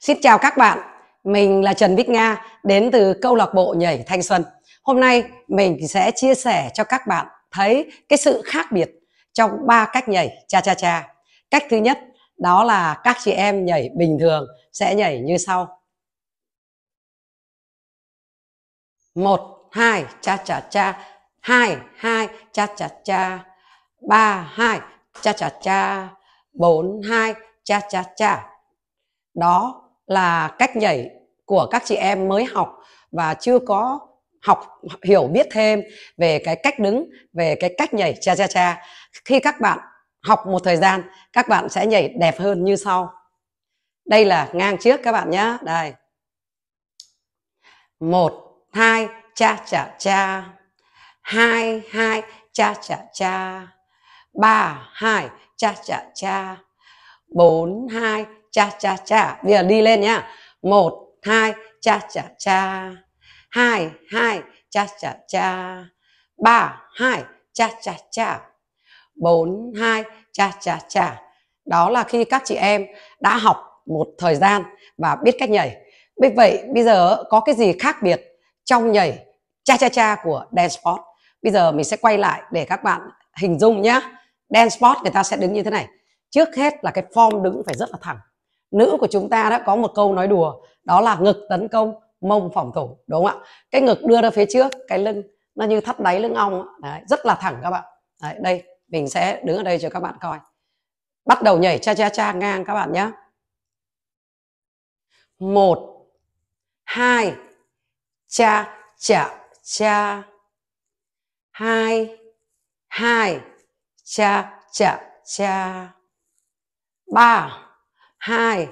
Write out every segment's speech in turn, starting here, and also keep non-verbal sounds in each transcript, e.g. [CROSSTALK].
Xin chào các bạn, mình là Trần Bích Nga đến từ câu lạc bộ nhảy Thanh Xuân. Hôm nay mình sẽ chia sẻ cho các bạn thấy cái sự khác biệt trong ba cách nhảy cha cha cha. Cách thứ nhất đó là các chị em nhảy bình thường sẽ nhảy như sau. một hai cha cha cha, hai hai cha cha cha, ba hai cha cha cha, bốn hai cha cha cha. Đó là cách nhảy của các chị em mới học và chưa có học hiểu biết thêm về cái cách đứng về cái cách nhảy cha cha cha khi các bạn học một thời gian các bạn sẽ nhảy đẹp hơn như sau đây là ngang trước các bạn nhé đây một hai cha cha cha hai hai cha cha cha ba hai cha cha cha bốn hai cha cha cha bây giờ đi lên nhá một hai cha cha cha hai hai cha cha cha ba hai cha cha cha bốn hai cha cha cha đó là khi các chị em đã học một thời gian và biết cách nhảy Bây vậy bây giờ có cái gì khác biệt trong nhảy cha cha cha của dance sport? Bây giờ mình sẽ quay lại để các bạn hình dung nhá Dance sport người ta sẽ đứng như thế này. Trước hết là cái form đứng phải rất là thẳng nữ của chúng ta đã có một câu nói đùa đó là ngực tấn công mông phòng thủ đúng không ạ cái ngực đưa ra phía trước cái lưng nó như thắt đáy lưng ong đấy, rất là thẳng các bạn đấy, đây mình sẽ đứng ở đây cho các bạn coi bắt đầu nhảy cha cha cha ngang các bạn nhé một hai cha cha cha hai hai cha cha cha ba 2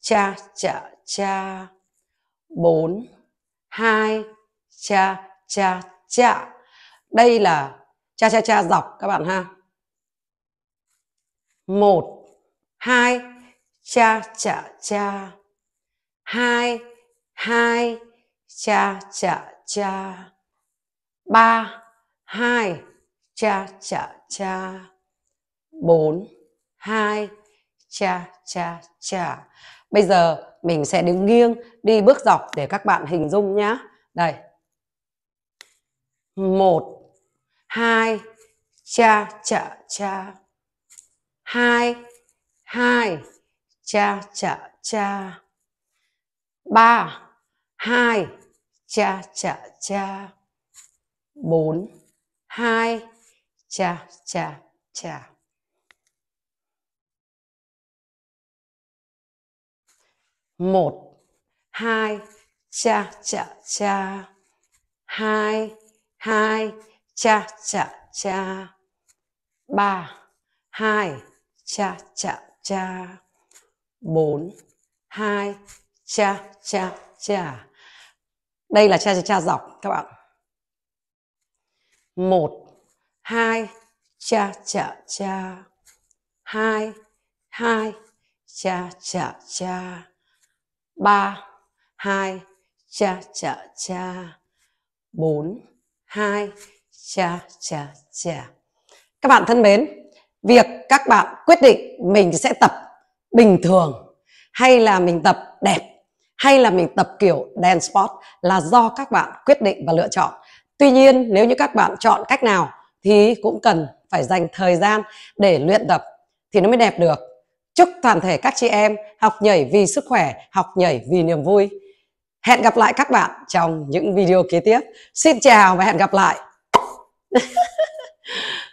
cha cha cha 4 2 cha cha cha đây là cha cha cha dọc các bạn ha 1 2 cha cha cha 2 2 cha cha cha 3 2 cha cha cha 4 2 cha cha cha bây giờ mình sẽ đứng nghiêng đi bước dọc để các bạn hình dung nhá đây một hai cha cha cha hai hai cha cha cha ba hai cha cha cha bốn hai cha cha cha một hai cha cha cha hai hai cha cha cha ba hai cha cha cha bốn hai cha cha cha đây là cha cha cha dọc các bạn một hai cha cha cha hai hai cha cha cha 3, 2, cha cha cha. 4, 2, cha cha cha. Các bạn thân mến, việc các bạn quyết định mình sẽ tập bình thường hay là mình tập đẹp hay là mình tập kiểu dance sport là do các bạn quyết định và lựa chọn. Tuy nhiên nếu như các bạn chọn cách nào thì cũng cần phải dành thời gian để luyện tập thì nó mới đẹp được. Chúc toàn thể các chị em học nhảy vì sức khỏe, học nhảy vì niềm vui. Hẹn gặp lại các bạn trong những video kế tiếp. Xin chào và hẹn gặp lại. [LAUGHS]